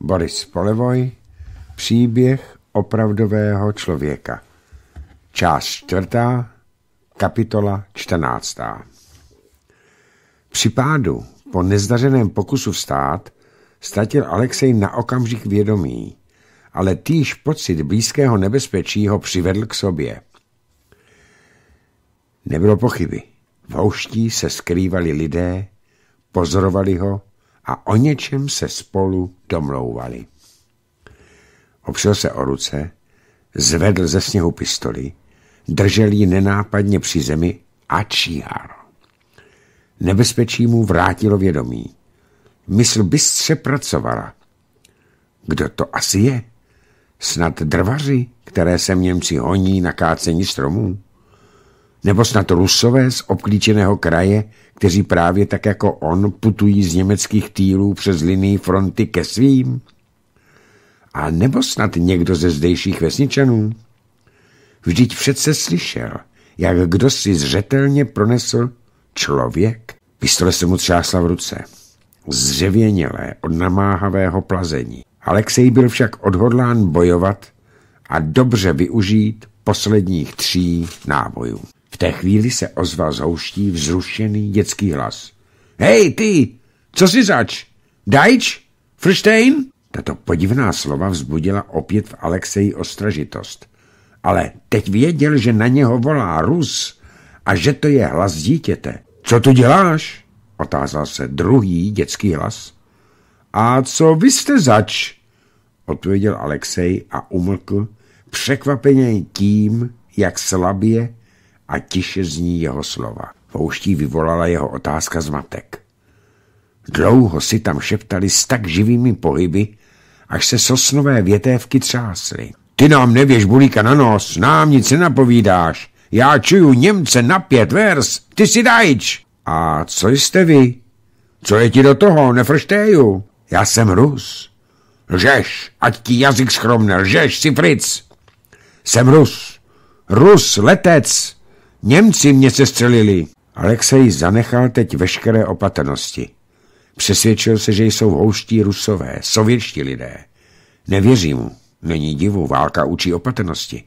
Boris Polevoj Příběh opravdového člověka Část čtvrtá Kapitola čtrnáctá Při pádu po nezdařeném pokusu vstát ztratil Alexej na okamžik vědomí, ale týž pocit blízkého nebezpečí ho přivedl k sobě. Nebylo pochyby. V houští se skrývali lidé, pozorovali ho a o něčem se spolu domlouvali. Opřel se o ruce, zvedl ze sněhu pistoli, držel ji nenápadně při zemi a číhal. Nebezpečí mu vrátilo vědomí. Mysl bystře pracovala. Kdo to asi je? Snad drvaři, které se Němci honí na kácení stromů? Nebo snad rusové z obklíčeného kraje, kteří právě tak jako on putují z německých týlů přes linii fronty ke svým? A nebo snad někdo ze zdejších vesničanů? Vždyť přece slyšel, jak kdo si zřetelně pronesl člověk. Pistole se mu třásla v ruce, zřevěnělé od namáhavého plazení. Alexej byl však odhodlán bojovat a dobře využít posledních tří nábojů. V té chvíli se ozval z vzrušený dětský hlas. Hej, ty, co si zač? Dajč? Frštejn? Tato podivná slova vzbudila opět v Alexeji ostražitost. Ale teď věděl, že na něho volá Rus a že to je hlas dítěte. Co tu děláš? Otázal se druhý dětský hlas. A co vy jste zač? Odpověděl Alexej a umlkl, překvapeně tím, jak slabě a tiše zní jeho slova. Pouští vyvolala jeho otázka zmatek. Dlouho si tam šeptali s tak živými pohyby, až se sosnové větévky třásly. Ty nám nevěš bulíka na nos, nám nic nenapovídáš. Já čuju Němce na pět vers, ty si dajč. A co jste vy? Co je ti do toho, nefrštéju? Já jsem Rus. Lžeš, ať ti jazyk schromne, lžeš si Fritz. Jsem Rus. Rus, letec. Němci mě střelili. Alexej zanechal teď veškeré opatrnosti. Přesvědčil se, že jsou houští rusové, sovětští lidé. Nevěří mu. Není divu, válka učí opatrnosti.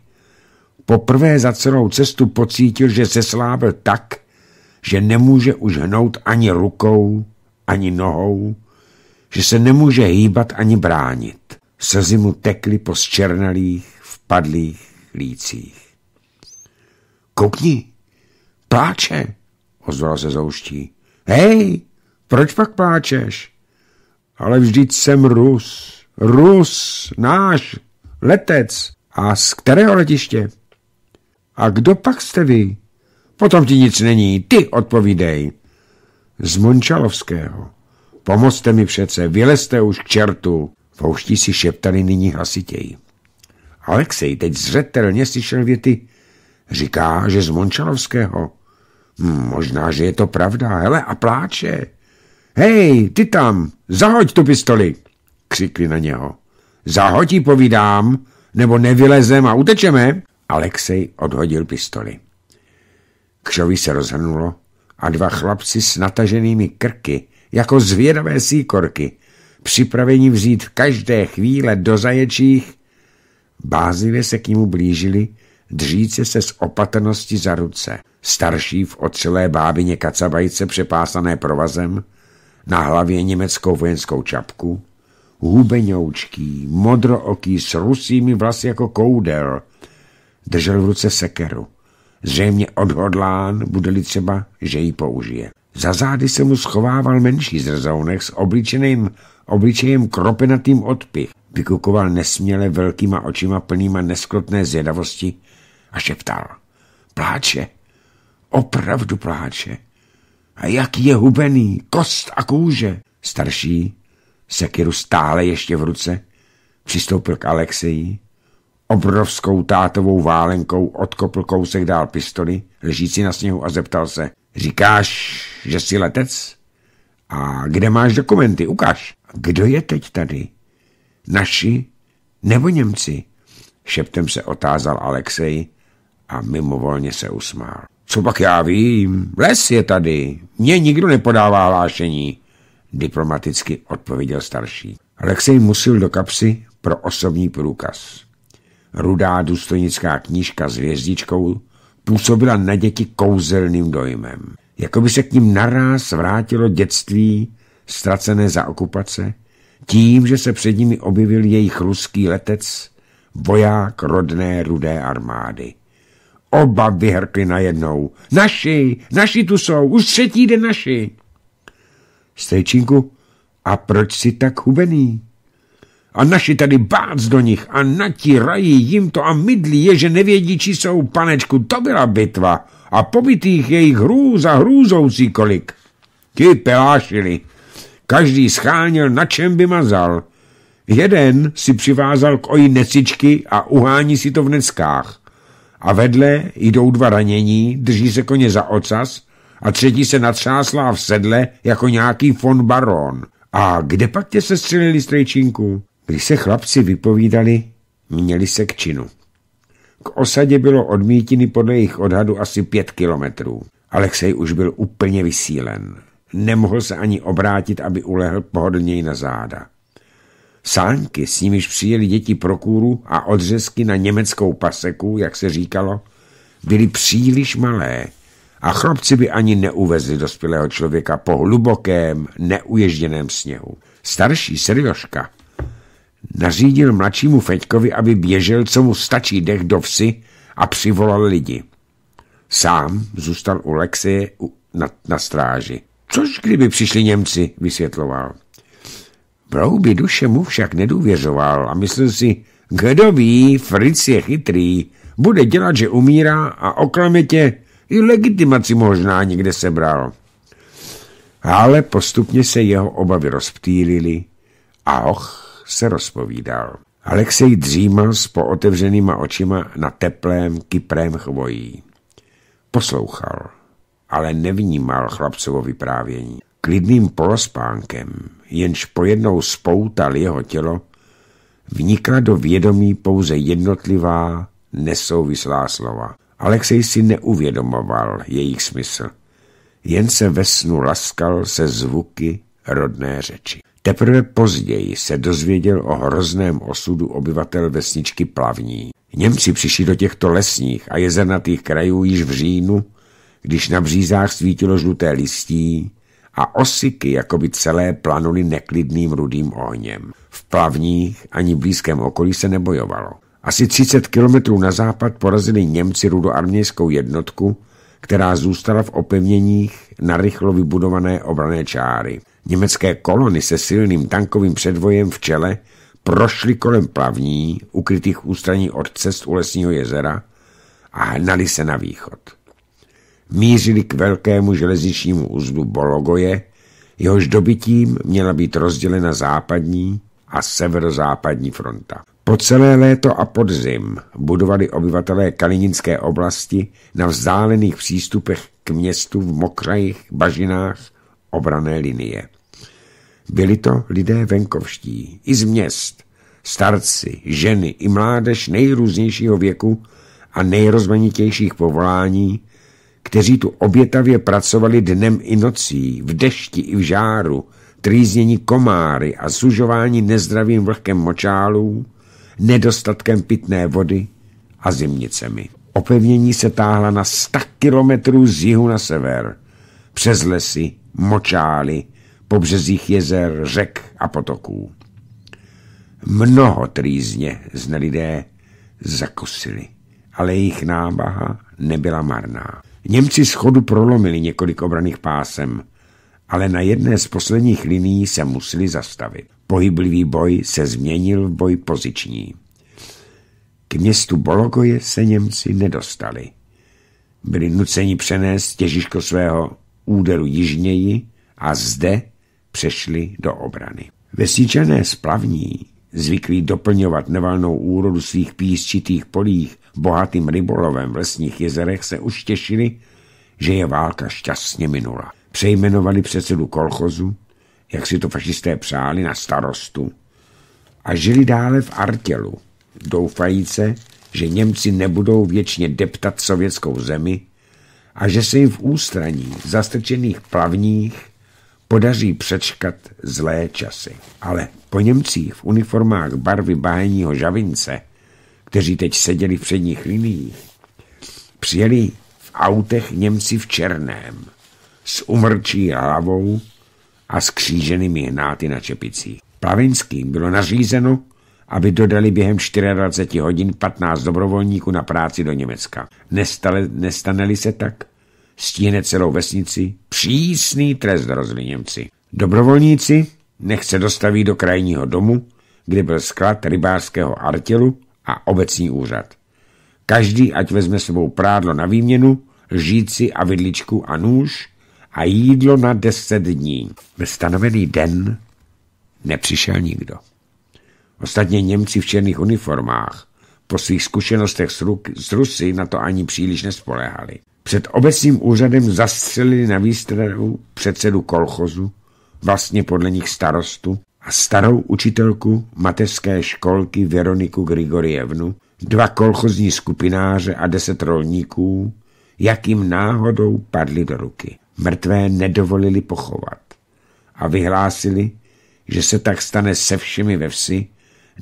Poprvé za celou cestu pocítil, že se slábil tak, že nemůže už hnout ani rukou, ani nohou, že se nemůže hýbat ani bránit. Slzy mu tekly po zčernalých, vpadlých lících. Koukni, pláče, ozvala se zouští. Hej, proč pak pláčeš? Ale vždyť jsem Rus, Rus, náš, letec. A z kterého letiště? A kdo pak jste vy? Potom ti nic není, ty odpovídej. Z Mončalovského. Pomozte mi přece, vylezte už k čertu. Pouští si šeptali nyní hlasitěji. Alexej teď zřetelně slyšel věty Říká, že z Mončanovského. Hm, možná, že je to pravda. Hele, a pláče. Hej, ty tam, zahoď tu pistoli, křikli na něho. Zahoď ji, povídám, nebo nevylezem a utečeme. Alexej odhodil pistoli. Křoví se rozhrnulo a dva chlapci s nataženými krky, jako zvědavé síkorky, připraveni vzít každé chvíle do zaječích, bázivě se k němu blížili dříce se z opatrnosti za ruce, starší v otřelé bábině kacabajce přepásané provazem, na hlavě německou vojenskou čapku, hubeňoučký, modrooký, s rusými vlasy jako koudel, držel v ruce sekeru. Zřejmě odhodlán, bude-li třeba, že ji použije. Za zády se mu schovával menší zrzounek s obličeným, obličejem kropenatým odpich. Vykukoval nesměle velkýma očima plnýma neskrotné zvědavosti, a šeptal. Pláče, opravdu pláče. A jak je hubený, kost a kůže. Starší, sekiru stále ještě v ruce, přistoupil k Alexeji, obrovskou tátovou válenkou odkopl kousek dál pistoli, ležící na sněhu a zeptal se, říkáš, že jsi letec? A kde máš dokumenty? ukáž. Kdo je teď tady? Naši nebo Němci? Šeptem se otázal Alexej, a mimovolně se usmál. Co pak já vím? Les je tady. Mně nikdo nepodává hlášení, diplomaticky odpověděl starší. Alexej musil do kapsy pro osobní průkaz. Rudá důstojnická knížka s hvězdičkou působila na děti kouzelným dojmem. Jakoby se k ním naraz vrátilo dětství, ztracené za okupace, tím, že se před nimi objevil jejich ruský letec, voják rodné rudé armády. Oba vyhrkli najednou. Naši, naši tu jsou, už třetí den naši. Stejčinku, a proč si tak hubený? A naši tady bác do nich a natírají jim to a mydlí je, že nevědí, či jsou panečku. To byla bitva a pobytých jejich hrůz a hrůzoucí kolik. Ti pelášili. Každý scháněl, na čem by mazal. Jeden si přivázal k oji necičky a uhání si to v neckách a vedle jdou dva ranění, drží se koně za ocas a třetí se natřáslá v sedle jako nějaký von Baron. A kde pak tě se střelili, strejčinku? Když se chlapci vypovídali, měli se k činu. K osadě bylo odmítiny podle jejich odhadu asi pět kilometrů. Alexej už byl úplně vysílen. Nemohl se ani obrátit, aby ulehl pohodlněji na záda. Sánky, s nimiž přijeli děti pro kůru a odřezky na německou paseku, jak se říkalo, byly příliš malé a chlapci by ani neuvezli dospělého člověka po hlubokém, neuježděném sněhu. Starší Serjoška nařídil mladšímu Feďkovi, aby běžel, co mu stačí dech do vsi a přivolal lidi. Sám zůstal u Lexie na, na stráži. Což kdyby přišli Němci, vysvětloval. V duše mu však nedůvěřoval a myslel si, kdo ví, Fritz je chytrý, bude dělat, že umírá a tě i legitimaci možná někde sebral. Ale postupně se jeho obavy rozptýlily a och se rozpovídal. Alexej dřímal s pootevřenýma očima na teplém kyprém chvojí. Poslouchal, ale nevnímal chlapcovo vyprávění klidným polospánkem, jenž pojednou spoutal jeho tělo, vnikla do vědomí pouze jednotlivá, nesouvislá slova. Alexej si neuvědomoval jejich smysl. Jen se ve snu laskal se zvuky rodné řeči. Teprve později se dozvěděl o hrozném osudu obyvatel vesničky Plavní. Němci přišli do těchto lesních a jezernatých krajů již v říjnu, když na břízách svítilo žluté listí a osyky jako by celé planuly neklidným rudým ohněm. V plavních ani blízkém okolí se nebojovalo. Asi 30 kilometrů na západ porazili Němci rudoarmějskou jednotku, která zůstala v opevněních na rychlo vybudované obrané čáry. Německé kolony se silným tankovým předvojem v čele prošly kolem plavní, ukrytých ústraní od cest u lesního jezera a hnali se na východ mířili k velkému železničnímu uzlu Bologoje, jehož dobytím měla být rozdělena západní a severozápadní fronta. Po celé léto a podzim budovali obyvatelé Kalininské oblasti na vzdálených přístupech k městu v mokrajích bažinách obrané linie. Byli to lidé venkovští, i z měst, starci, ženy i mládež nejrůznějšího věku a nejrozmanitějších povolání, kteří tu obětavě pracovali dnem i nocí, v dešti i v žáru, trýznění komáry a sužování nezdravým vlhkem močálů, nedostatkem pitné vody a zimnicemi. Opevnění se táhla na 100 kilometrů z jihu na sever, přes lesy, močály, po březích jezer, řek a potoků. Mnoho trýzně zne lidé zakosili ale jejich nábaha nebyla marná. Němci schodu prolomili několik obraných pásem, ale na jedné z posledních linií se museli zastavit. Pohyblivý boj se změnil v boj poziční. K městu Bologoje se Němci nedostali. Byli nuceni přenést těžiško svého úderu jižněji a zde přešli do obrany. Vesíčené splavní zvyklí doplňovat nevalnou úrodu svých písčitých polích bohatým rybolovem v lesních jezerech, se už těšili, že je válka šťastně minula. Přejmenovali předsedu kolchozu, jak si to fašisté přáli, na starostu a žili dále v artělu, doufajíce, že Němci nebudou věčně deptat sovětskou zemi a že se jim v ústraní zastrčených plavních podaří přečkat zlé časy. Ale po Němcích v uniformách barvy bájního žavince, kteří teď seděli v předních liniích, přijeli v autech Němci v černém, s umrčí hlavou a skříženými hnáty na čepicích. Plavinským bylo nařízeno, aby dodali během 24 hodin 15 dobrovolníků na práci do Německa. Nestale, nestaneli se tak, stíhne celou vesnici, přísný trest Němci. Dobrovolníci nechce dostaví do krajního domu, kde byl sklad rybářského artělu a obecní úřad. Každý ať vezme sebou prádlo na výměnu, žíci a vidličku a nůž a jídlo na deset dní. Ve stanovený den nepřišel nikdo. Ostatně Němci v černých uniformách po svých zkušenostech s, Rusy na to ani příliš nespoléhali. Před obecním úřadem zastřelili na výstrahu předsedu kolchozu, vlastně podle nich starostu, a starou učitelku mateřské školky Veroniku Grigorievnu, dva kolchozní skupináře a deset rolníků, jakým náhodou padli do ruky. Mrtvé nedovolili pochovat a vyhlásili, že se tak stane se všemi ve vsi,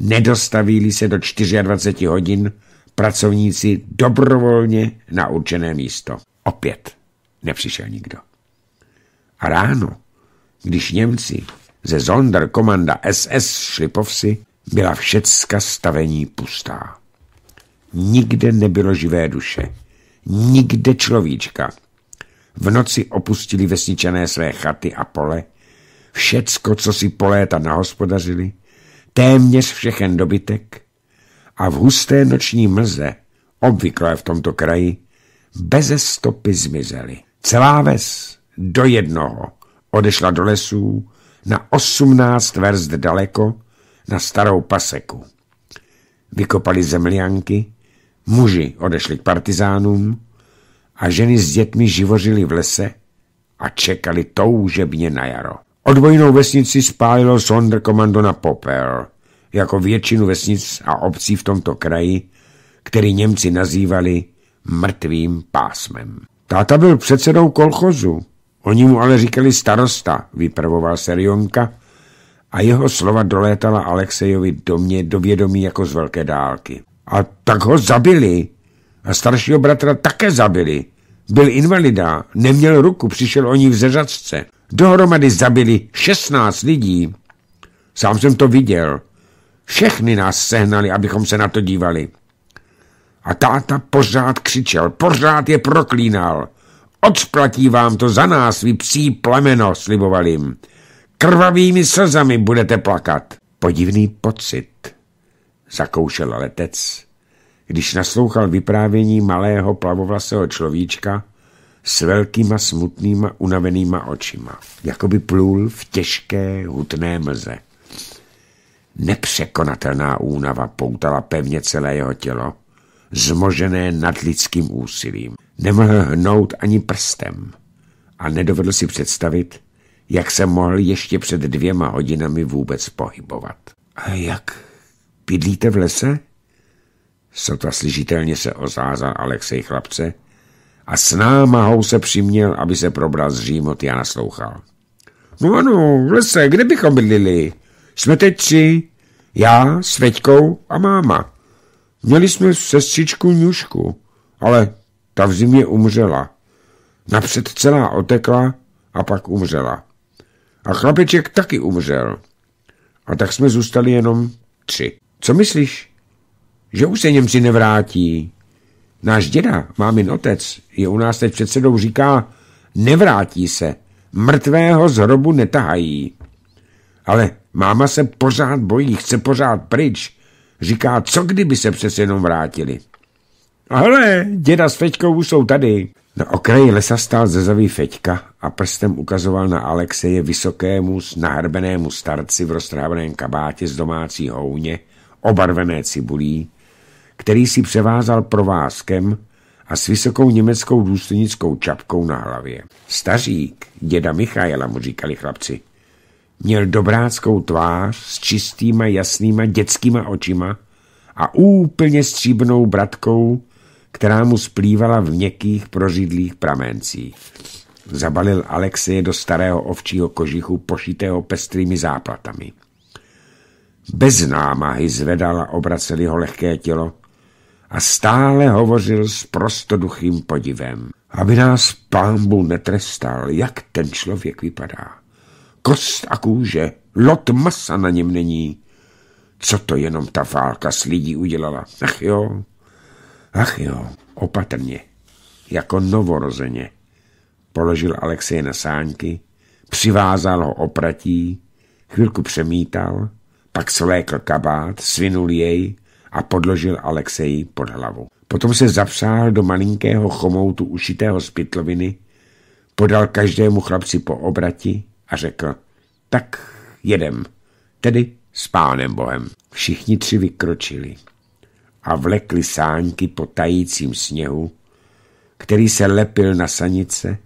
Nedostavili se do 24 hodin, pracovníci dobrovolně na určené místo. Opět nepřišel nikdo. A ráno, když Němci ze Zonder komanda SS vsi, byla všecka stavení pustá. Nikde nebylo živé duše, nikde človíčka. V noci opustili vesničané své chaty a pole, všecko, co si poléta nahospodařili, téměř všechen dobytek, a v husté noční mlze, obvyklé v tomto kraji, beze stopy zmizely. Celá ves do jednoho odešla do lesů na osmnáct verst daleko na starou paseku. Vykopali zemlianky, muži odešli k partizánům a ženy s dětmi živořili v lese a čekali toužebně na jaro. Odvojnou vesnici spálilo sonderkomando na popel jako většinu vesnic a obcí v tomto kraji, který Němci nazývali mrtvým pásmem. Táta byl předsedou kolchozu, oni mu ale říkali starosta, vypravoval Serionka a jeho slova dolétala Alexejovi do mě do vědomí jako z velké dálky. A tak ho zabili a staršího bratra také zabili. Byl invalida, neměl ruku, přišel o ní v zeřadce. Dohromady zabili 16 lidí. Sám jsem to viděl. Všechny nás sehnali, abychom se na to dívali. A táta pořád křičel, pořád je proklínal. Odsplatí vám to za nás, vy psí plemeno, sliboval jim. Krvavými slzami budete plakat. Podivný pocit, zakoušel letec, když naslouchal vyprávění malého plavovlasého človíčka s velkýma smutnýma unavenýma očima, jako by plul v těžké hutné mlze. Nepřekonatelná únava poutala pevně celé jeho tělo, zmožené nad lidským úsilím. Nemohl hnout ani prstem a nedovedl si představit, jak se mohl ještě před dvěma hodinami vůbec pohybovat. A jak? Bydlíte v lese? Sota slyšitelně se ozázal Alexej chlapce a s námahou se přiměl, aby se probral z římot já naslouchal. No ano, v lese, kde bychom bydlili? Jsme teď tři, já Sveďkou a máma. Měli jsme sestřičku Ňušku, ale ta v zimě umřela. Napřed celá otekla a pak umřela. A chlapeček taky umřel. A tak jsme zůstali jenom tři. Co myslíš? Že už se Němci nevrátí. Náš děda, mámin otec, je u nás teď předsedou, říká, nevrátí se, mrtvého z hrobu netahají. Ale máma se pořád bojí, chce pořád pryč. Říká, co kdyby se přes jenom vrátili. Ale děda s Feťkou už jsou tady. Na okraji lesa stál zezavý Feťka a prstem ukazoval na Alexeje vysokému, nahrbenému starci v roztráveném kabátě z domácí houně, obarvené cibulí, který si převázal provázkem a s vysokou německou důstojnickou čapkou na hlavě. Stařík, děda Michaela, mu říkali chlapci. Měl dobráckou tvář s čistýma, jasnýma, dětskýma očima a úplně stříbnou bratkou, která mu splývala v měkkých prořídlých pramencích. Zabalil Alexeje do starého ovčího kožichu pošitého pestrými záplatami. Bez námahy zvedal a obracel jeho lehké tělo a stále hovořil s prostoduchým podivem. Aby nás pán netrestal, jak ten člověk vypadá kost a kůže, lot masa na něm není. Co to jenom ta válka s lidí udělala? Ach jo, ach jo, opatrně, jako novorozeně. Položil Alexej na sánky, přivázal ho opratí, chvilku přemítal, pak svlékl kabát, svinul jej a podložil Alexej pod hlavu. Potom se zapsál do malinkého chomoutu ušitého z pytloviny, podal každému chlapci po obrati, a řekl, tak jedem, tedy s pánem Bohem. Všichni tři vykročili a vlekli sánky po tajícím sněhu, který se lepil na sanice,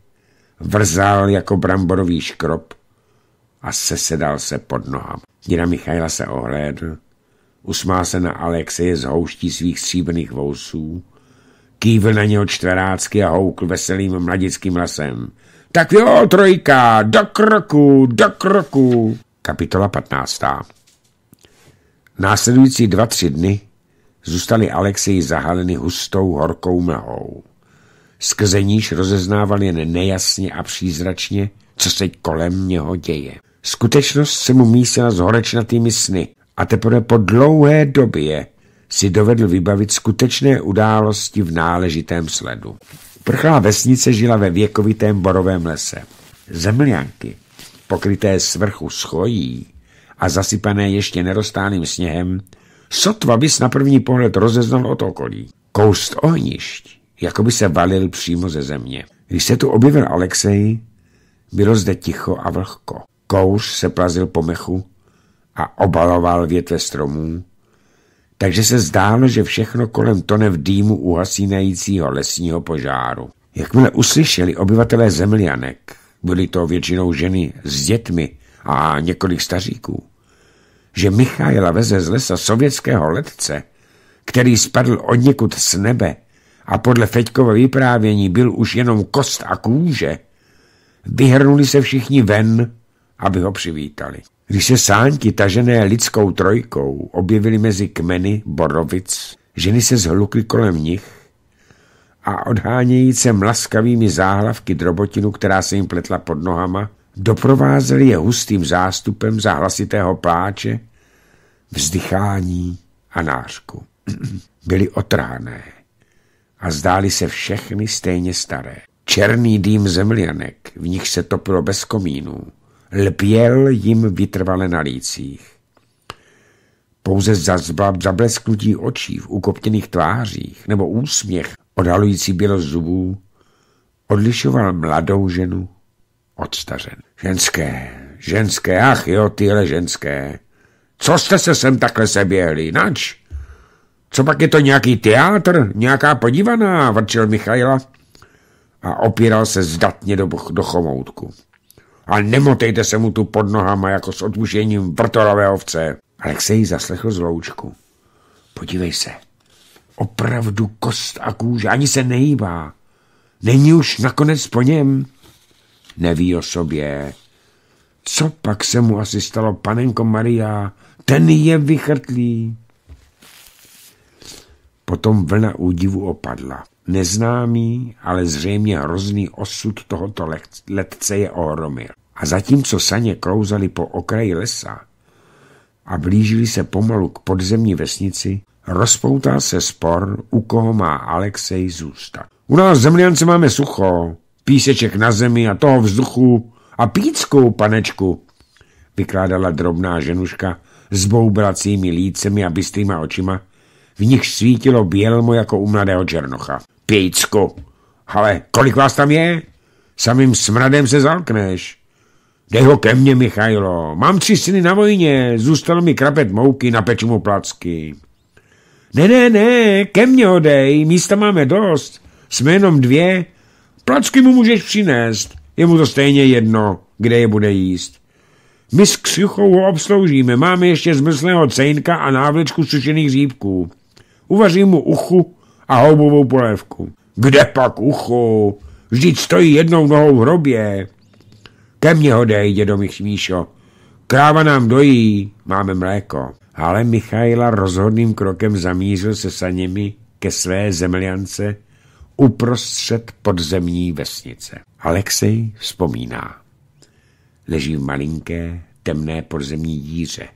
vrzal jako bramborový škrob a sesedal se pod noha. Dina Michaila se ohlédl, usmál se na Alexeje z houští svých stříbrných vousů, kývl na něho čtverácky a houkl veselým mladickým lasem. Tak jo, trojka, do kroku, do kroku. Kapitola 15. Následující dva, tři dny zůstali Alexeji zahaleny hustou, horkou mlhou. Skrze níž rozeznával jen nejasně a přízračně, co se kolem něho děje. Skutečnost se mu mísila s horečnatými sny a teprve po dlouhé době si dovedl vybavit skutečné události v náležitém sledu. Prchlá vesnice žila ve věkovitém borovém lese. Zemlňanky, pokryté svrchu schojí a zasypané ještě nerostálým sněhem, sotva bys na první pohled rozeznal od okolí. Koust ohnišť, jako by se valil přímo ze země. Když se tu objevil Alexej, bylo zde ticho a vlhko. Kouř se plazil po mechu a obaloval větve stromů, takže se zdálo, že všechno kolem tone v dýmu uhasínajícího lesního požáru. Jakmile uslyšeli obyvatelé zemljanek, byly to většinou ženy s dětmi a několik staříků, že Michaela veze z lesa sovětského letce, který spadl od někud z nebe a podle Feďkova vyprávění byl už jenom kost a kůže, vyhrnuli se všichni ven, aby ho přivítali. Když se sánky tažené lidskou trojkou objevily mezi kmeny borovic, ženy se zhlukly kolem nich a odhánějíce mlaskavými záhlavky drobotinu, která se jim pletla pod nohama, doprovázeli je hustým zástupem zahlasitého pláče, vzdychání a nářku. Byly otrhané a zdály se všechny stejně staré. Černý dým zemlianek, v nich se topilo bez komínů, lpěl jim vytrvale na lících. Pouze zazbla, zablesknutí očí v ukopněných tvářích nebo úsměch odhalující bělost zubů odlišoval mladou ženu od stařen. Ženské, ženské, ach jo, tyhle ženské. Co jste se sem takhle seběhli, nač? Co pak je to nějaký teátr, nějaká podívaná, vrčil Michaila a opíral se zdatně do, do chomoutku. A nemotejte se mu tu pod nohama jako s odmušením vrtolové ovce. Alexej zaslechl zloučku. Podívej se. Opravdu kost a kůže ani se nejíbá. Není už nakonec po něm? Neví o sobě. Co pak se mu asi stalo panenko Maria? Ten je vychrtlý. Potom vlna údivu opadla. Neznámý, ale zřejmě hrozný osud tohoto letce je ohromil. A zatímco saně klouzali po okraji lesa a blížili se pomalu k podzemní vesnici, rozpoutal se spor, u koho má Alexej zůstat. U nás zemljance máme sucho, píseček na zemi a toho vzduchu a píckou panečku, vykládala drobná ženuška s boubracími lícemi a bystrýma očima, v nich svítilo bělmo jako u mladého Černocha. Pějcku, ale kolik vás tam je? Samým smradem se zalkneš. Dej ho ke mně, Michajlo. Mám tři syny na vojně, zůstal mi krapet mouky, na pečmu placky. Ne, ne, ne, ke mně ho dej, místa máme dost. Jsme jenom dvě. Placky mu můžeš přinést, je mu to stejně jedno, kde je bude jíst. My s Křichou ho obsloužíme, máme ještě zmrzlého cejnka a návlečku sušených říbků. Uvařím mu uchu a houbovou polévku. Kde pak uchu? Vždyť stojí jednou nohou v hrobě. Ke mně ho dej, dědo Míšo. Kráva nám dojí, máme mléko. Ale Michaila rozhodným krokem zamířil se saněmi ke své zemljance uprostřed podzemní vesnice. Alexej vzpomíná. Leží v malinké, temné podzemní díře.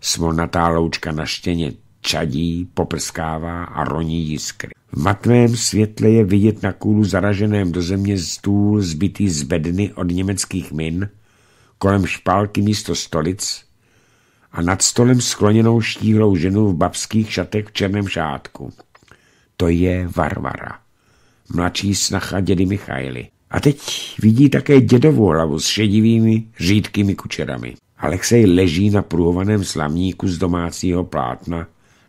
Smolnatá loučka na štěně čadí, poprskává a roní jiskry. V matném světle je vidět na kůlu zaraženém do země stůl zbytý z bedny od německých min, kolem špálky místo stolic a nad stolem skloněnou štíhlou ženu v babských šatech v černém šátku. To je Varvara, mladší snacha dědy Michaily. A teď vidí také dědovou hlavu s šedivými, řídkými kučerami. Alexej leží na průhovaném slamníku z domácího plátna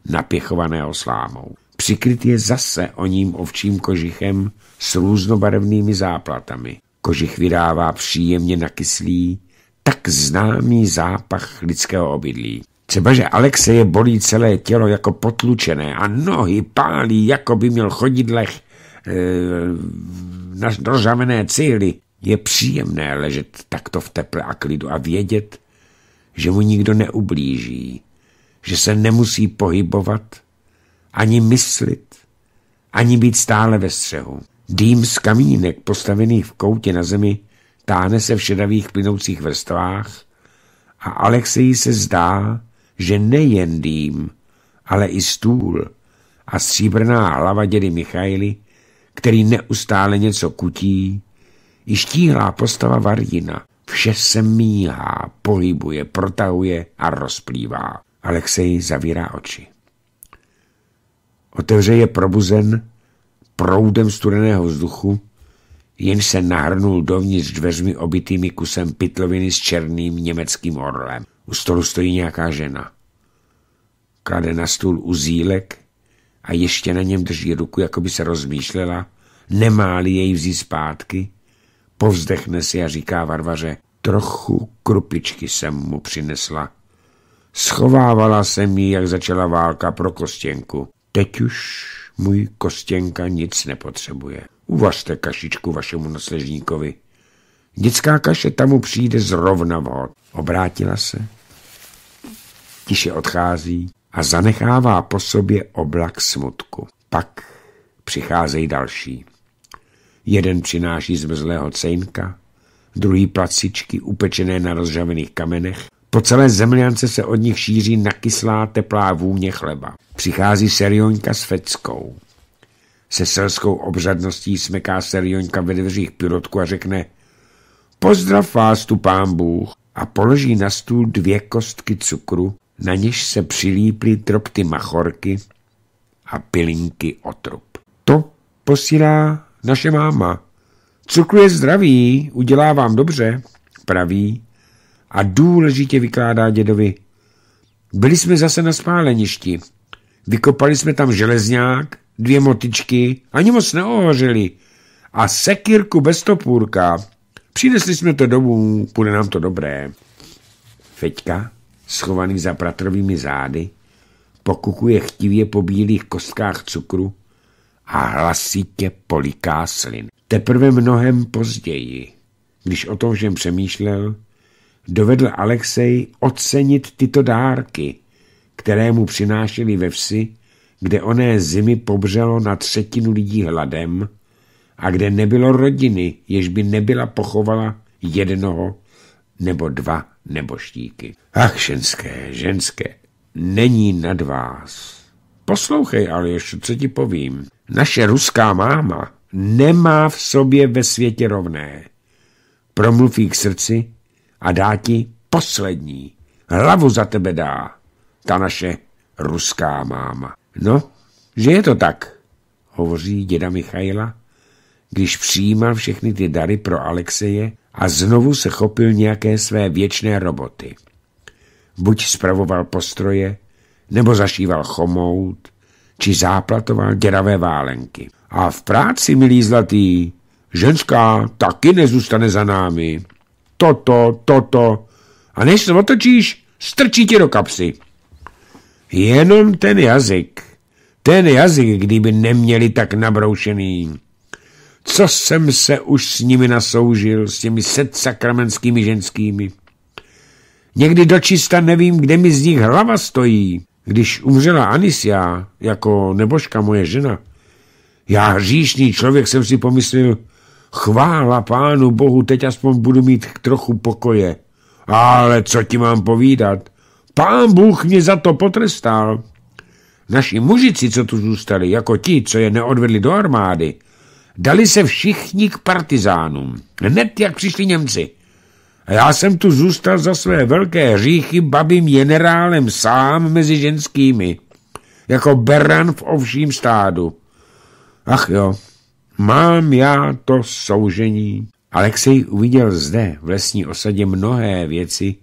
napěchovaného slámou. Přikryt je zase o ním ovčím kožichem s různobarevnými záplatami. Kožich vydává příjemně nakyslý, tak známý zápach lidského obydlí. Třeba, že Alexeje bolí celé tělo jako potlučené a nohy pálí, jako by měl chodidlech e, eh, na rožamené cíly. Je příjemné ležet takto v teple a klidu a vědět, že mu nikdo neublíží, že se nemusí pohybovat, ani myslit, ani být stále ve střehu. Dým z kamínek postavených v koutě na zemi táhne se v šedavých plynoucích vrstvách a Alexeji se zdá, že nejen dým, ale i stůl a stříbrná hlava dědy Michaily, který neustále něco kutí, i štíhlá postava Varjina. Vše se míhá, pohybuje, protahuje a rozplývá. Alexej zavírá oči. Otevře je probuzen proudem studeného vzduchu, jen se nahrnul dovnitř dveřmi obitými kusem pytloviny s černým německým orlem. U stolu stojí nějaká žena. Klade na stůl uzílek a ještě na něm drží ruku, jako by se rozmýšlela, nemá-li jej vzít zpátky, povzdechne si a říká Varvaře, trochu krupičky jsem mu přinesla Schovávala se mi, jak začala válka pro Kostěnku. Teď už můj Kostěnka nic nepotřebuje. Uvažte kašičku vašemu nasležníkovi. Dětská kaše tam mu přijde zrovna vhod. Obrátila se, tiše odchází a zanechává po sobě oblak smutku. Pak přicházejí další. Jeden přináší zmrzlého cejnka, druhý placičky upečené na rozžavených kamenech po celé zemljance se od nich šíří nakyslá teplá vůně chleba. Přichází serionka s feckou. Se selskou obřadností smeká serionka ve dveřích pilotku a řekne Pozdrav vás tu pán Bůh a položí na stůl dvě kostky cukru, na něž se přilíply drobty machorky a pilinky otrup. To posílá naše máma. Cukru je zdravý, udělá vám dobře, praví a důležitě vykládá dědovi. Byli jsme zase na spáleništi. Vykopali jsme tam železňák, dvě motičky, ani moc neohořeli. A sekirku bez topůrka. Přinesli jsme to domů, půjde nám to dobré. Feťka, schovaný za pratrovými zády, pokukuje chtivě po bílých kostkách cukru a hlasitě poliká slin. Teprve mnohem později, když o tom všem přemýšlel, dovedl Alexej ocenit tyto dárky, které mu přinášeli ve vsi, kde oné zimy pobřelo na třetinu lidí hladem a kde nebylo rodiny, jež by nebyla pochovala jednoho nebo dva neboštíky. Ach, ženské, ženské, není nad vás. Poslouchej, ale ještě co ti povím. Naše ruská máma nemá v sobě ve světě rovné. Promluví k srdci a dá ti poslední. Hlavu za tebe dá ta naše ruská máma. No, že je to tak, hovoří děda Michaila, když přijímal všechny ty dary pro Alexeje a znovu se chopil nějaké své věčné roboty. Buď spravoval postroje, nebo zašíval chomout, či záplatoval děravé válenky. A v práci, milí zlatý, ženská taky nezůstane za námi toto, toto. A než se otočíš, strčí ti do kapsy. Jenom ten jazyk. Ten jazyk, kdyby neměli tak nabroušený. Co jsem se už s nimi nasoužil, s těmi setsakramenskými ženskými. Někdy dočista nevím, kde mi z nich hlava stojí. Když umřela Anisia, jako nebožka moje žena, já hříšný člověk jsem si pomyslel, Chvála pánu bohu, teď aspoň budu mít trochu pokoje. Ale co ti mám povídat? Pán Bůh mě za to potrestal. Naši mužici, co tu zůstali, jako ti, co je neodvedli do armády, dali se všichni k partizánům, hned jak přišli Němci. A já jsem tu zůstal za své velké hříchy babým generálem sám mezi ženskými, jako beran v ovším stádu. Ach jo, Mám já to soužení. Alexej uviděl zde, v lesní osadě, mnohé věci,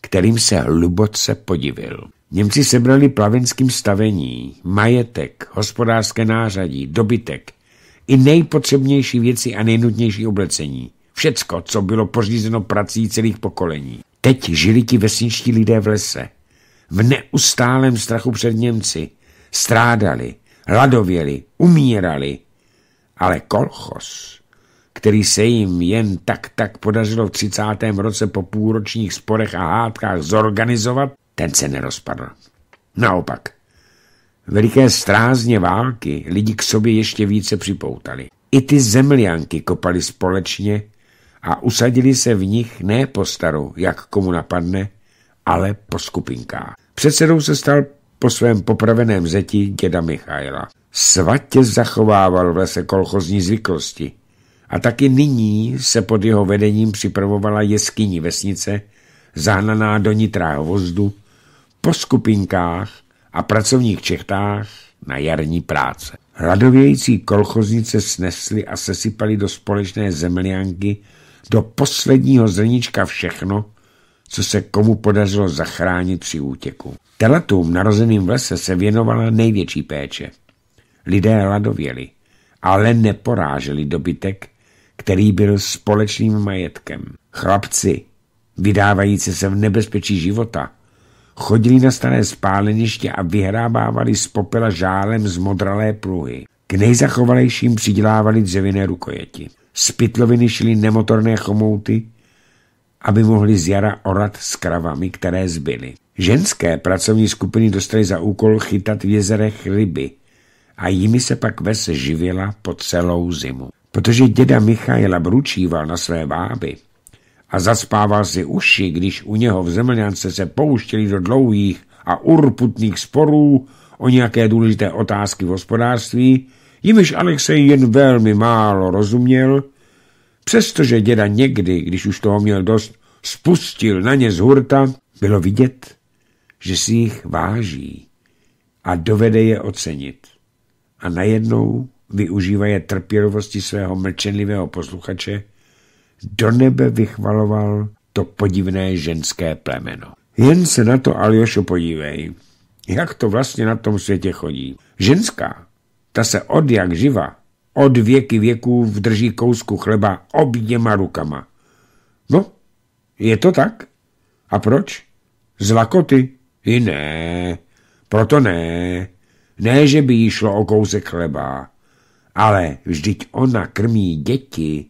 kterým se hluboce podivil. Němci sebrali plavenským stavení, majetek, hospodářské nářadí, dobytek, i nejpotřebnější věci a nejnutnější oblecení. Všecko, co bylo pořízeno prací celých pokolení. Teď žili ti vesničtí lidé v lese. V neustálém strachu před Němci. Strádali, hladověli, umírali, ale kolchos, který se jim jen tak tak podařilo v 30. roce po půlročních sporech a hádkách zorganizovat, ten se nerozpadl. Naopak, veliké strázně války lidi k sobě ještě více připoutali. I ty zemlianky kopali společně a usadili se v nich ne po staru, jak komu napadne, ale po skupinkách. Předsedou se stal po svém popraveném zetí děda Michaila. Svatě zachovával v lese kolchozní zvyklosti. A taky nyní se pod jeho vedením připravovala jeskyní vesnice, zahnaná do nitra vozdu, po skupinkách a pracovních čechtách na jarní práce. Radovějící kolchoznice snesly a sesypali do společné zemlianky do posledního zrnička všechno, co se komu podařilo zachránit při útěku. Telatům narozeným v lese se věnovala největší péče. Lidé ladověli, ale neporáželi dobytek, který byl společným majetkem. Chlapci, vydávající se v nebezpečí života, chodili na staré spáleniště a vyhrábávali z popela žálem z modralé pluhy. K nejzachovalejším přidělávali dřevěné rukojeti. Z pytloviny šly nemotorné chomouty, aby mohli z jara orat s kravami, které zbyly. Ženské pracovní skupiny dostaly za úkol chytat v jezerech ryby a jimi se pak ves živila po celou zimu. Protože děda Michaela bručíval na své váby a zaspával si uši, když u něho v zemlňance se pouštěli do dlouhých a urputných sporů o nějaké důležité otázky v hospodářství, jimiž Alexej jen velmi málo rozuměl, Přestože děda někdy, když už toho měl dost, spustil na ně z hurta, bylo vidět, že si jich váží a dovede je ocenit. A najednou využívaje trpělivosti svého mlčenlivého posluchače, do nebe vychvaloval to podivné ženské plemeno. Jen se na to, Aljošo, podívej, jak to vlastně na tom světě chodí. Ženská, ta se od jak živa od věky věků drží kousku chleba oběma rukama. No, je to tak? A proč? Z lakoty? I ne, proto ne. Ne, že by jí šlo o kousek chleba, ale vždyť ona krmí děti.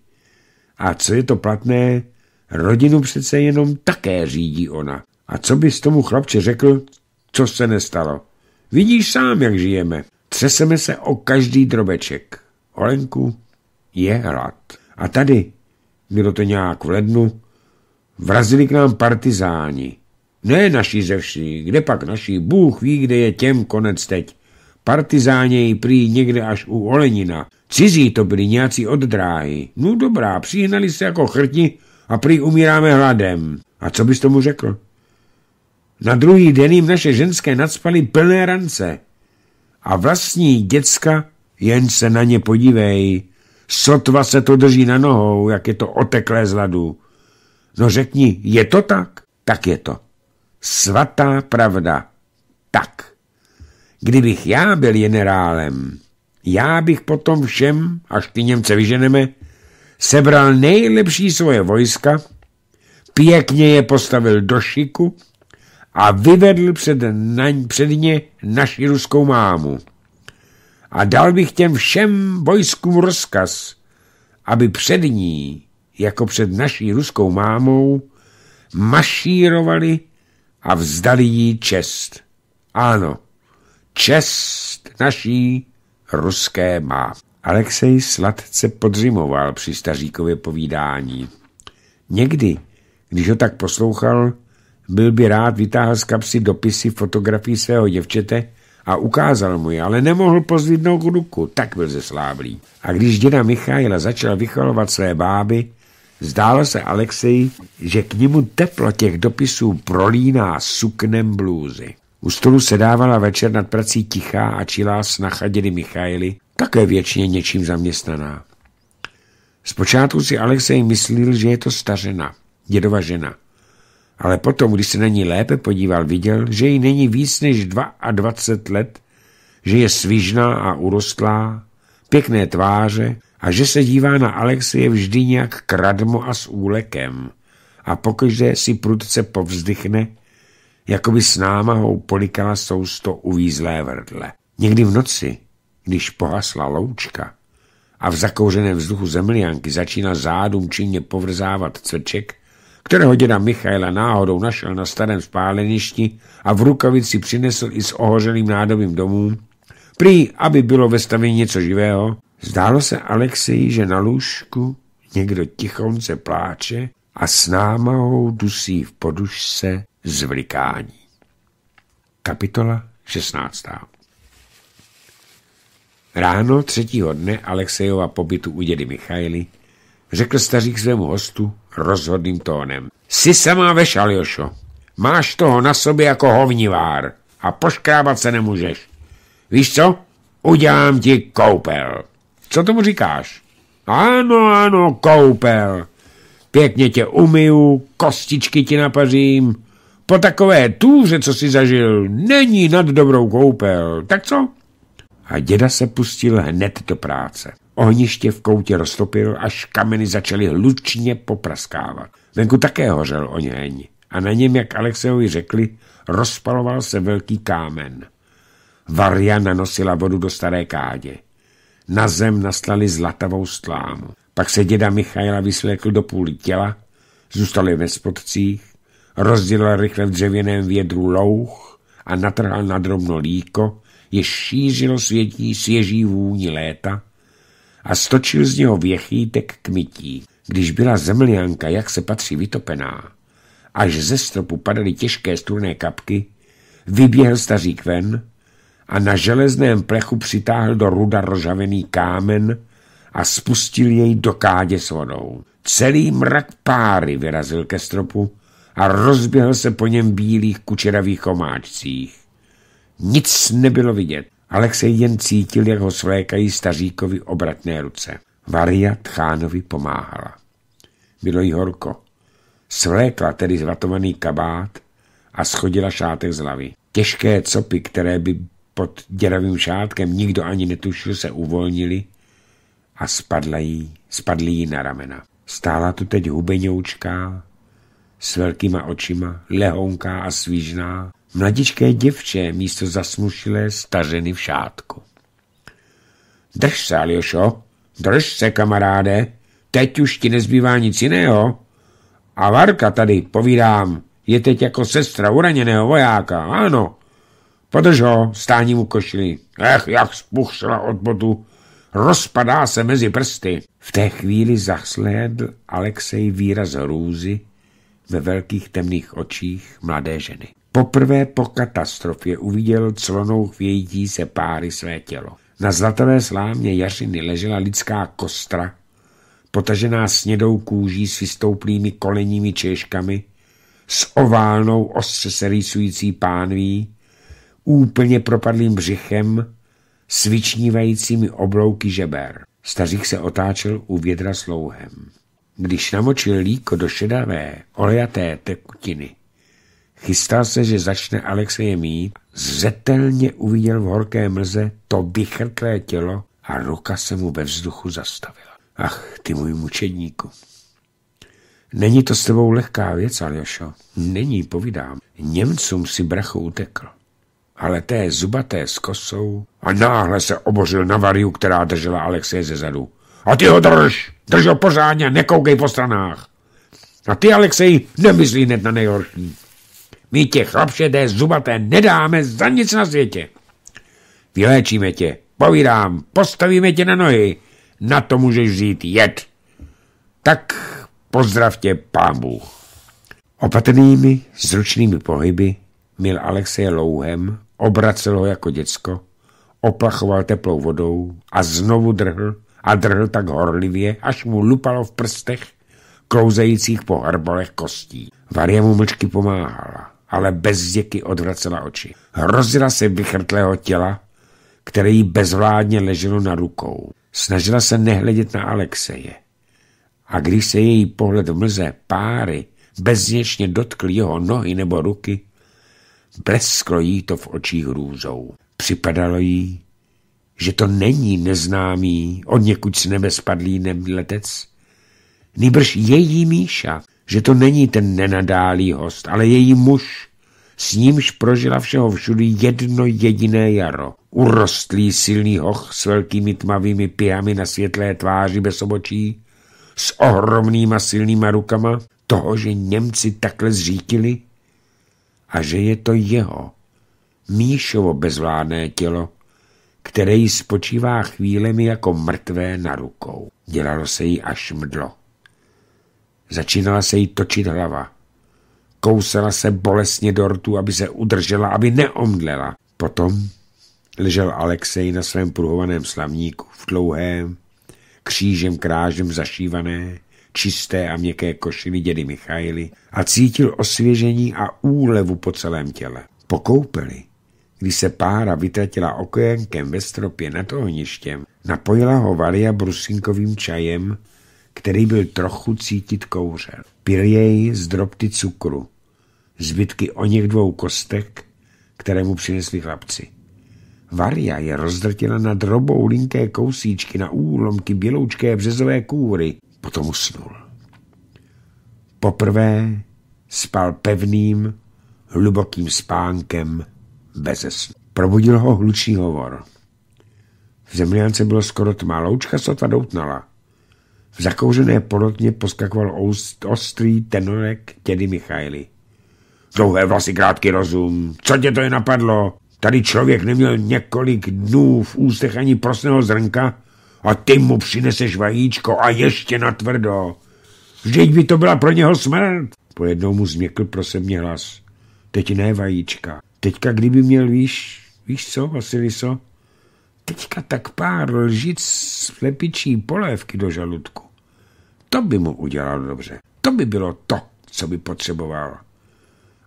A co je to platné? Rodinu přece jenom také řídí ona. A co bys tomu chlapče řekl, co se nestalo? Vidíš sám, jak žijeme. Třeseme se o každý drobeček. Olenku je hlad. A tady, bylo to nějak v lednu, vrazili k nám partizáni. Ne naši ze vší, kde pak naši, Bůh ví, kde je těm konec teď. Partizáni jí prý někde až u Olenina. Cizí to byli nějací od dráhy. No dobrá, přihnali se jako chrti a prý umíráme hladem. A co bys tomu řekl? Na druhý den jim naše ženské nadspaly plné rance a vlastní děcka jen se na ně podívej. Sotva se to drží na nohou, jak je to oteklé z ladu. No řekni, je to tak? Tak je to. Svatá pravda. Tak. Kdybych já byl generálem, já bych potom všem, až ty Němce vyženeme, sebral nejlepší svoje vojska, pěkně je postavil do šiku a vyvedl před, na, před ně naši ruskou mámu a dal bych těm všem vojskům rozkaz, aby před ní, jako před naší ruskou mámou, mašírovali a vzdali jí čest. Ano, čest naší ruské má. Alexej sladce podřimoval při staříkově povídání. Někdy, když ho tak poslouchal, byl by rád vytáhl z kapsy dopisy fotografii svého děvčete, a ukázal mu je, ale nemohl pozvidnout ruku, tak byl zesláblý. A když děda Michaila začal vychvalovat své báby, zdálo se Alexeji, že k němu teplo těch dopisů prolíná suknem blůzy. U stolu se dávala večer nad prací tichá a čilá snacha dědy Michaily, také věčně něčím zaměstnaná. Zpočátku si Alexej myslel, že je to stařena, dědova žena. Ale potom, když se na ní lépe podíval, viděl, že jí není víc než 22 let, že je svižná a urostlá, pěkné tváře a že se dívá na Alexie vždy nějak kradmo a s úlekem a pokaždé si prudce povzdychne, jako by s námahou polikala sousto uvízlé vrdle. Někdy v noci, když pohasla loučka a v zakouřeném vzduchu zemlianky začíná zádům činně povrzávat cvrček, kterého děda Michaela náhodou našel na starém spáleništi a v rukavici přinesl i s ohořeným nádobím domů, prý, aby bylo ve stavě něco živého, zdálo se Alexeji, že na lůžku někdo tichonce pláče a s námahou dusí v podušce zvlikání. Kapitola 16. Ráno třetího dne Alexejova pobytu u dědy Michaily řekl stařík svému hostu, rozhodným tónem. Jsi sama veš, Aljošo. Máš toho na sobě jako hovnivár a poškrábat se nemůžeš. Víš co? Udělám ti koupel. Co tomu říkáš? Ano, ano, koupel. Pěkně tě umyju, kostičky ti napařím. Po takové tůře, co si zažil, není nad dobrou koupel. Tak co? A děda se pustil hned do práce. Ohniště v koutě roztopil, až kameny začaly hlučně popraskávat. Venku také hořel oněň a na něm, jak Alexejovi řekli, rozpaloval se velký kámen. Varja nanosila vodu do staré kádě. Na zem nastali zlatavou slámu. Pak se děda Michaela vyslékl do půl těla, zůstali ve spodcích, rozdělal rychle v dřevěném vědru louh a natrhal na drobno líko, jež šířilo světí svěží vůni léta, a stočil z něho věchýtek kmití. Když byla zemlianka, jak se patří, vytopená, až ze stropu padaly těžké struné kapky, vyběhl stařík ven a na železném plechu přitáhl do ruda rožavený kámen a spustil jej do kádě s vodou. Celý mrak páry vyrazil ke stropu a rozběhl se po něm bílých kučeravých omáčcích. Nic nebylo vidět. Alexej jen cítil, jak ho svlékají staříkovi obratné ruce. Varia tchánovi pomáhala. Bylo jí horko. Svlékla tedy zvatovaný kabát a schodila šátek z hlavy. Těžké copy, které by pod děravým šátkem nikdo ani netušil, se uvolnili a spadla jí, spadly jí na ramena. Stála tu teď hubeňoučká, s velkýma očima, lehonká a svížná, mladičké děvče místo zasmušilé stařeny v šátku. Drž se, Aljošo, drž se, kamaráde, teď už ti nezbývá nic jiného. A Varka tady, povídám, je teď jako sestra uraněného vojáka, ano. Podrž ho, stání mu košili. Ech, jak spuchřela od bodu. Rozpadá se mezi prsty. V té chvíli zahslédl Alexej výraz hrůzy ve velkých temných očích mladé ženy. Poprvé po katastrofě uviděl clonou chvějící se páry své tělo. Na zlatavé slámě jařiny ležela lidská kostra, potažená snědou kůží s vystouplými koleními češkami, s oválnou ostře se rýsující pánví, úplně propadlým břichem, s vyčnívajícími oblouky žeber. Stařík se otáčel u vědra slouhem. Když namočil líko do šedavé, olejaté tekutiny, Chystal se, že začne Alexeje mít, zřetelně uviděl v horké mlze to vychrtlé tělo a ruka se mu ve vzduchu zastavila. Ach, ty můj mučedníku. Není to s tebou lehká věc, Aljošo. Není, povídám. Němcům si brachu utekl. Ale té zubaté s kosou a náhle se obořil na variu, která držela Alexeje ze zadu. A ty ho drž! Drž ho pořádně, nekoukej po stranách! A ty, Alexej, nemyslí hned na nejhorší. My tě chlapšedé zubaté nedáme za nic na světě. Vyléčíme tě, povídám, postavíme tě na nohy, na to můžeš vzít jed. Tak pozdrav tě, pán Bůh. Opatrnými, zručnými pohyby mil Alexej louhem, obracel ho jako děcko, oplachoval teplou vodou a znovu drhl a drhl tak horlivě, až mu lupalo v prstech klouzejících po hrbolech kostí. Varia mu mlčky pomáhala ale bez zděky odvracela oči. Hrozila se vychrtlého těla, které jí bezvládně leželo na rukou. Snažila se nehledět na Alexeje. A když se její pohled v mlze páry bezněčně dotkl jeho nohy nebo ruky, blesklo jí to v očích růzou. Připadalo jí, že to není neznámý, od někud z nebe spadlý letec, nýbrž její Míša, že to není ten nenadálý host, ale její muž, s nímž prožila všeho všudy jedno jediné jaro. Urostlý silný hoch s velkými tmavými pijami na světlé tváři bez obočí, s ohromnýma silnýma rukama, toho, že Němci takhle zřítili a že je to jeho, Míšovo bezvládné tělo, které jí spočívá chvílemi jako mrtvé na rukou. Dělalo se jí až mdlo. Začínala se jí točit hlava. Kousala se bolestně do rtu, aby se udržela, aby neomdlela. Potom ležel Alexej na svém pruhovaném slavníku v dlouhém, křížem krážem zašívané, čisté a měkké košili dědy Michaily a cítil osvěžení a úlevu po celém těle. Po koupeli, když se pára vytratila okojenkem ve stropě nad ohništěm, napojila ho Varia brusinkovým čajem který byl trochu cítit kouřel. Pil jej z drobty cukru, zbytky o něch dvou kostek, které mu přinesli chlapci. Varia je rozdrtila na drobou linké kousíčky, na úlomky běloučké březové kůry. Potom usnul. Poprvé spal pevným, hlubokým spánkem bez snu. Probudil ho hlučný hovor. V zemljance bylo skoro tmá, loučka sotva doutnala. V zakouřené porotně poskakoval ostrý tenorek tědy Michaili. Dlouhé vlasy, krátký rozum. Co tě to je napadlo? Tady člověk neměl několik dnů v ústech ani prosného zrnka a ty mu přineseš vajíčko a ještě na tvrdo. Vždyť by to byla pro něho smrt. Pojednou mu změkl prosebně hlas. Teď ne vajíčka. Teďka kdyby měl, víš, víš co, Vasiliso? Teďka tak pár lžic slepičí polévky do žaludku. To by mu udělalo dobře. To by bylo to, co by potřeboval.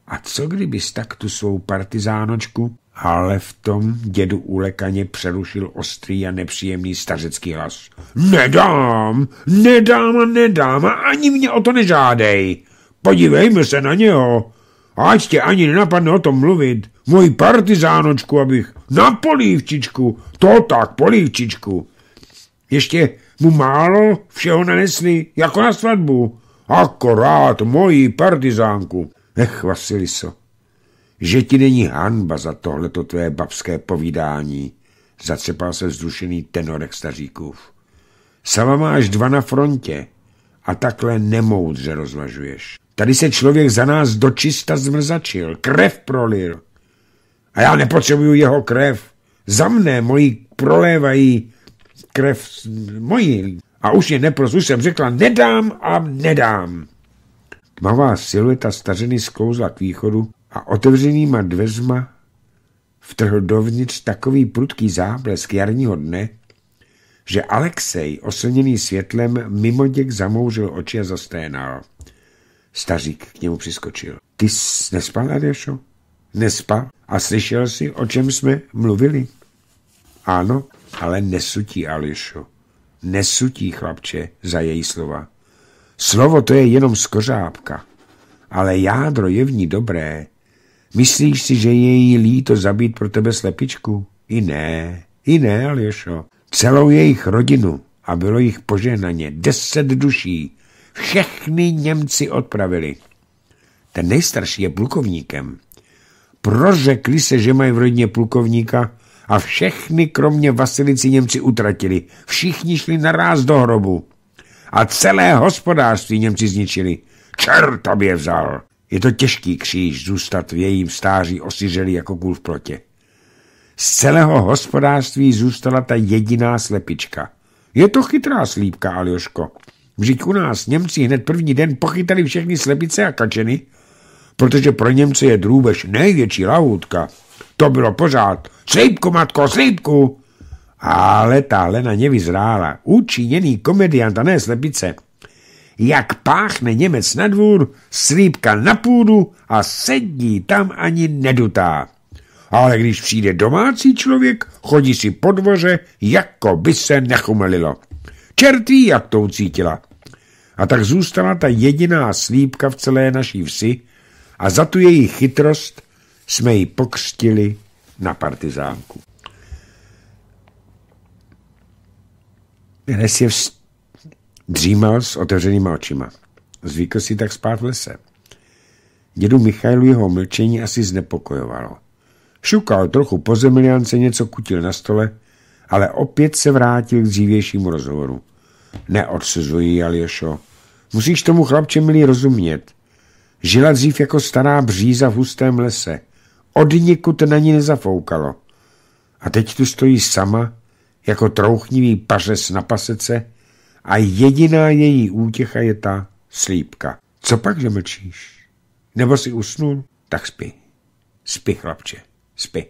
A co kdybys tak tu svou partizánočku, ale v tom dědu ulekaně přerušil ostrý a nepříjemný stařecký hlas. Nedám, nedám a nedám a ani mě o to nežádej. Podívejme se na něho. Ať tě ani nenapadne o tom mluvit. Můj partizánočku, abych na polívčičku. To tak, polívčičku. Ještě mu málo všeho nanesli, jako na svatbu. Akorát mojí partizánku. Ech, Vasiliso, že ti není hanba za tohleto tvé babské povídání, zacepal se vzrušený tenorek staříkův. Sama máš dva na frontě a takhle nemoudře rozvažuješ. Tady se člověk za nás dočista zmrzačil, krev prolil. A já nepotřebuju jeho krev. Za mne moji prolévají krev moji. A už je už jsem řekla nedám a nedám. Tmavá silueta stařeny sklouzla k východu a otevřenýma dveřma vtrhl dovnitř takový prudký záblesk jarního dne, že Alexej, oslněný světlem, mimo děk zamouřil oči a zasténal. Stařík k němu přiskočil. Ty jsi nespal, Adešo? Nespal? A slyšel jsi, o čem jsme mluvili? Ano, ale nesutí, Ališo. Nesutí, chlapče, za její slova. Slovo to je jenom skořápka, ale jádro je v ní dobré. Myslíš si, že je její líto zabít pro tebe slepičku? I ne, i ne, Ališo. Celou jejich rodinu a bylo jich požehnaně deset duší. Všechny Němci odpravili. Ten nejstarší je plukovníkem. Prořekli se, že mají v rodině plukovníka a všechny, kromě Vasilici, Němci utratili. Všichni šli naráz do hrobu. A celé hospodářství Němci zničili. Čert je vzal. Je to těžký kříž zůstat v jejím stáří osiřeli jako kůl v plotě. Z celého hospodářství zůstala ta jediná slepička. Je to chytrá slípka, Aljoško. Vždyť u nás Němci hned první den pochytali všechny slepice a kačeny, protože pro Němce je drůbež největší lahůdka. To bylo pořád. Slípku, matko, slípku! Ale ta Lena nevyzrála. Učiněný komediant a ne slepice. Jak páchne Němec na dvůr, slípka na půdu a sedí tam ani nedutá. Ale když přijde domácí člověk, chodí si po dvoře, jako by se nechumelilo. Čertví, jak to ucítila. A tak zůstala ta jediná slípka v celé naší vsi a za tu její chytrost jsme ji pokřtili na partizánku. Dnes je vst... dřímal s otevřenýma očima. Zvykl si tak spát v lese. Dědu Michailu jeho mlčení asi znepokojovalo. Šukal trochu po zemljance, něco kutil na stole, ale opět se vrátil k dřívějšímu rozhovoru. Neodsuzuji, Aljošo. Musíš tomu chlapče milý rozumět. Žila dřív jako stará bříza v hustém lese. Od nikud na ní nezafoukalo. A teď tu stojí sama, jako trouchnivý pařes na pasece a jediná její útěcha je ta slípka. Co pak, že mlčíš? Nebo si usnul? Tak spi. Spi, chlapče, spi.